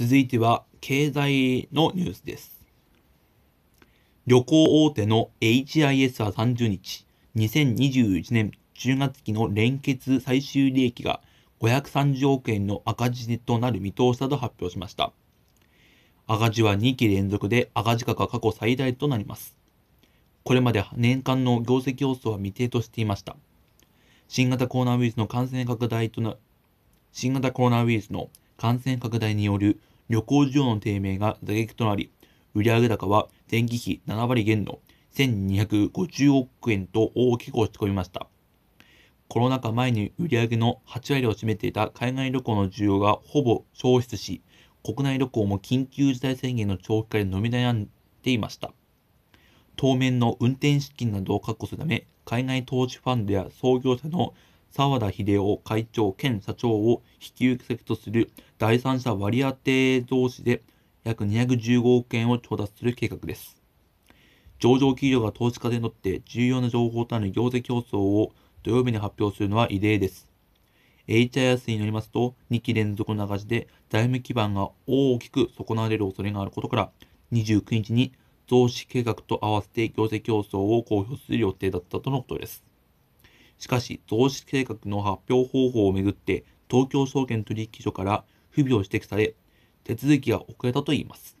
続いては経済のニュースです。旅行大手の HIS は30日、2021年10月期の連結最終利益が530億円の赤字となる見通しだと発表しました。赤字は2期連続で赤字額が過去最大となります。これまで年間の業績予想は未定としていました。新型コロナウイルスの感染拡大とな、新型コロナウイルスの感染拡大による旅行需要の低迷が打撃となり、売上高は前期比7割減の1250億円と大きく落ち込みました。コロナ禍前に売上の8割を占めていた海外旅行の需要がほぼ消失し、国内旅行も緊急事態宣言の長期化で伸び悩んでいました。当面の運転資金などを確保するため、海外投資ファンドや創業者の沢田秀夫会長兼社長を引き受けとする第三者割当増資で約215億円を調達する計画です。上場企業が投資家で乗って重要な情報となる業績競争を土曜日に発表するのは異例です。HIS によりますと、2期連続の赤字で財務基盤が大きく損なわれる恐れがあることから、29日に増資計画と合わせて業績競争を公表する予定だったとのことです。しかし、増資計画の発表方法をめぐって、東京証券取引所から不備を指摘され、手続きが遅れたといいます。